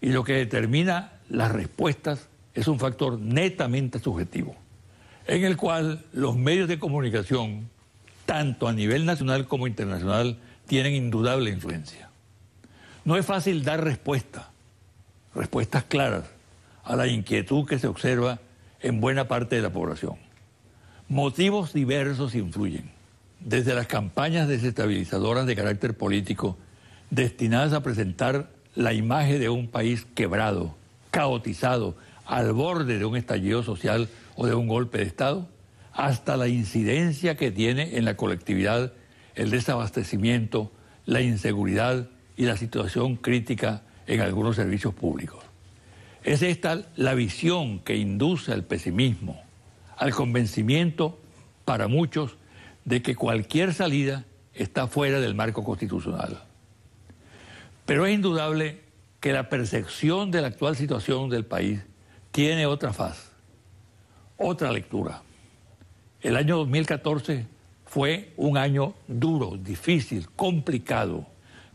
Y lo que determina las respuestas es un factor netamente subjetivo, en el cual los medios de comunicación, tanto a nivel nacional como internacional, tienen indudable influencia. No es fácil dar respuesta, respuestas claras a la inquietud que se observa en buena parte de la población. Motivos diversos influyen, desde las campañas desestabilizadoras de carácter político destinadas a presentar la imagen de un país quebrado, caotizado, al borde de un estallido social o de un golpe de Estado, hasta la incidencia que tiene en la colectividad el desabastecimiento, la inseguridad y la situación crítica en algunos servicios públicos. Es esta la visión que induce al pesimismo, al convencimiento para muchos de que cualquier salida está fuera del marco constitucional. Pero es indudable que la percepción de la actual situación del país tiene otra faz, otra lectura. El año 2014 fue un año duro, difícil, complicado,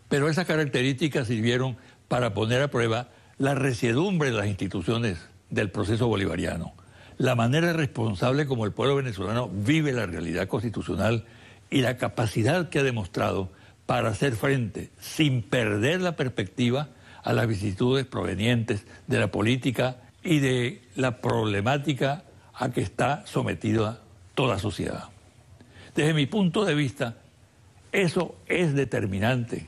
pero esas características sirvieron para poner a prueba la resiedumbre de las instituciones del proceso bolivariano, la manera responsable como el pueblo venezolano vive la realidad constitucional y la capacidad que ha demostrado para hacer frente, sin perder la perspectiva, a las vicisitudes provenientes de la política y de la problemática a que está sometida toda sociedad. Desde mi punto de vista, eso es determinante,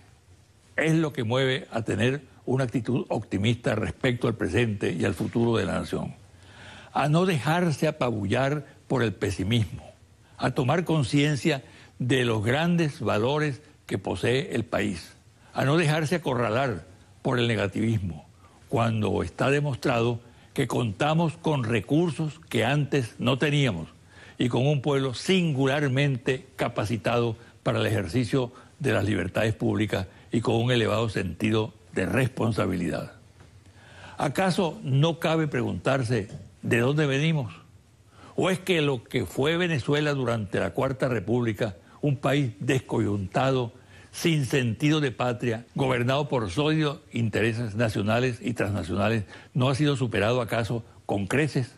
es lo que mueve a tener una actitud optimista respecto al presente y al futuro de la nación, a no dejarse apabullar por el pesimismo, a tomar conciencia de los grandes valores que posee el país, a no dejarse acorralar por el negativismo, cuando está demostrado que contamos con recursos que antes no teníamos y con un pueblo singularmente capacitado para el ejercicio de las libertades públicas y con un elevado sentido de responsabilidad. ¿Acaso no cabe preguntarse de dónde venimos? ¿O es que lo que fue Venezuela durante la Cuarta República, un país descoyuntado sin sentido de patria, gobernado por sólidos intereses nacionales y transnacionales, no ha sido superado acaso con creces?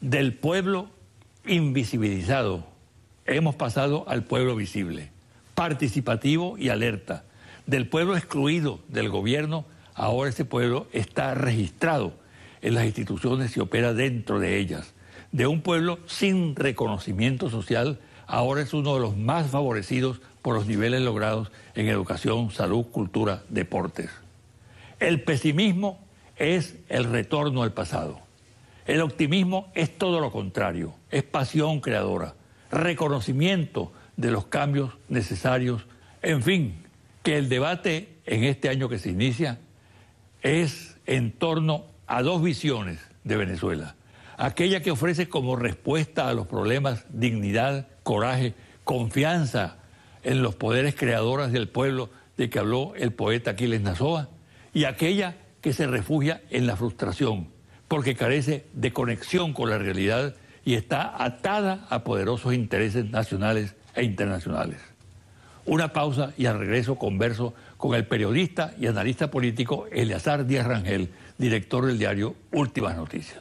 Del pueblo invisibilizado hemos pasado al pueblo visible, participativo y alerta. Del pueblo excluido del gobierno, ahora ese pueblo está registrado en las instituciones y opera dentro de ellas. De un pueblo sin reconocimiento social, ahora es uno de los más favorecidos por los niveles logrados en educación, salud, cultura, deportes. El pesimismo es el retorno al pasado. El optimismo es todo lo contrario, es pasión creadora, reconocimiento de los cambios necesarios. En fin, que el debate en este año que se inicia es en torno a dos visiones de Venezuela. Aquella que ofrece como respuesta a los problemas dignidad, coraje, confianza en los poderes creadores del pueblo de que habló el poeta Aquiles Nazoa, y aquella que se refugia en la frustración, porque carece de conexión con la realidad y está atada a poderosos intereses nacionales e internacionales. Una pausa y al regreso converso con el periodista y analista político Eleazar Díaz Rangel, director del diario Últimas Noticias.